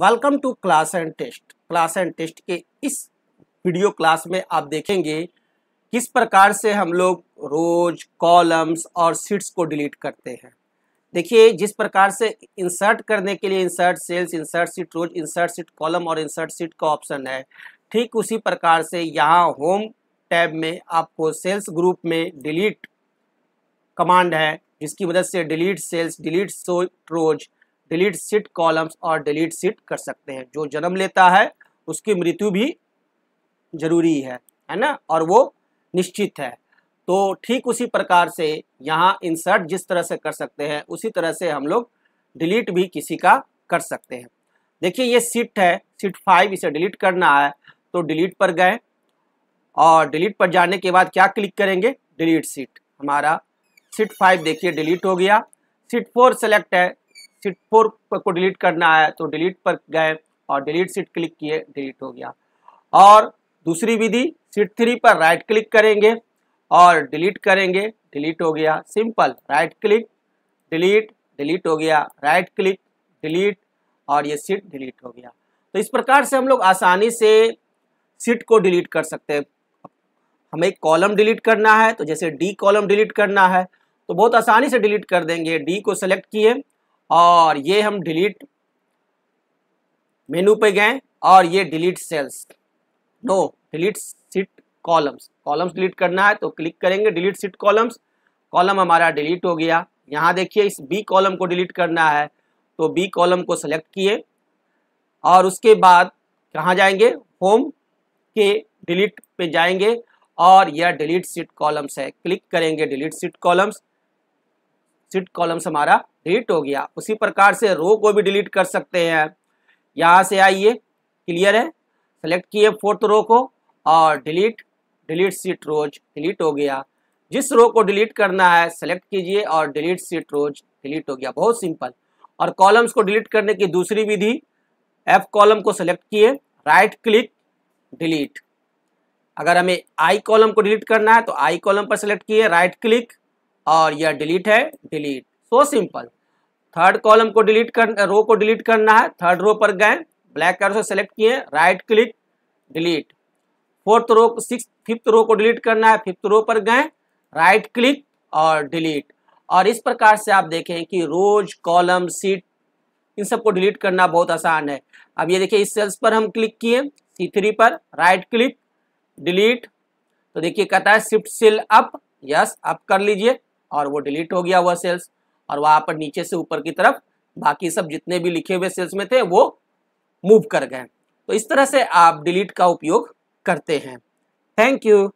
welcome to class and test class and test के इस video class में आप देखेंगे किस प्रकार से हम लोग रोज कॉलम्स और सीट्स को डिलीट करते हैं देखिए जिस प्रकार से इंसर्ट करने के लिए insert cells insert sheet rows insert sheet column और इंसर्ट सीट का ऑप्शन है ठीक उसी प्रकार से यहाँ होम टैब में आपको सेल्स ग्रुप में डिलीट कमांड है जिसकी मदद से delete cells delete rows delete sheet columns और डिलीट सिट कर सकते हैं जो जन्म लेता है उसकी मृत्यु भी जरूरी है है ना और वो निश्चित है तो ठीक उसी प्रकार से यहाँ इंसर्ट जिस तरह से कर सकते हैं उसी तरह से हम लोग डिलीट भी किसी का कर सकते हैं देखिए ये सीट है सीट फाइव इसे डिलीट करना है तो डिलीट पर गए और डिलीट पर जाने के बाद क्या क्लिक करेंगे डिलीट सीट हमारा सीट फाइव देखिए डिलीट हो गया सीट फोर सेलेक्ट है सीट फोर को डिलीट करना है तो डिलीट पर गए और डिलीट सीट क्लिक किए डिलीट हो गया और दूसरी विधि सीट थ्री पर राइट क्लिक करेंगे और डिलीट करेंगे डिलीट हो गया simple right click delete delete हो गया राइट क्लिक डिलीट और ये सीट डिलीट हो गया तो इस प्रकार से हम लोग आसानी से सीट को डिलीट कर सकते हैं हमें कॉलम डिलीट करना है तो जैसे डी कॉलम डिलीट करना है तो बहुत आसानी से डिलीट कर देंगे डी को सेलेक्ट किए और ये हम डिलीट मेनू पे गए और ये delete cells no delete sheet columns columns delete करना है तो क्लिक करेंगे डिलीट सीट कॉलम्स कॉलम हमारा डिलीट हो गया यहाँ देखिए इस बी कॉलम को डिलीट करना है तो बी कॉलम को सेलेक्ट किए और उसके बाद कहाँ जाएंगे होम के डिलीट पे जाएंगे और यह डिलीट सीट कॉलम्स है क्लिक करेंगे delete sheet columns sheet columns हमारा डिलीट हो गया उसी प्रकार से रो को भी डिलीट कर सकते हैं यहाँ से आइए क्लियर है सेलेक्ट किए फोर्थ रो को और delete delete sheet rows delete हो गया जिस रो को डिलीट करना है सेलेक्ट कीजिए और डिलीट सीट रोज डिलीट हो गया बहुत सिंपल और कॉलम्स को डिलीट करने की दूसरी विधि एफ कॉलम को सेलेक्ट किए राइट क्लिक डिलीट अगर हमें आई कॉलम को डिलीट करना है तो आई कॉलम पर सेलेक्ट किए राइट क्लिक और यह डिलीट है delete so simple third column को डिलीट कर रो को डिलीट करना है थर्ड रो पर गए ब्लैक कलर से सेलेक्ट किए right click delete fourth row six fifth row को डिलीट करना है फिफ्थ रो पर गए राइट क्लिक और डिलीट और इस प्रकार से आप देखें कि रोज कॉलम सीट इन सबको डिलीट करना बहुत आसान है अब ये देखिए इस सेल्स पर हम क्लिक किए सी थ्री पर राइट क्लिक डिलीट तो देखिए कहता है shift cell up yes up कर लीजिए और वो डिलीट हो गया वह सेल्स और वहां पर नीचे से ऊपर की तरफ बाकी सब जितने भी लिखे हुए सेल्स में थे वो मूव कर गए तो इस तरह से आप डिलीट का उपयोग करते हैं थैंक यू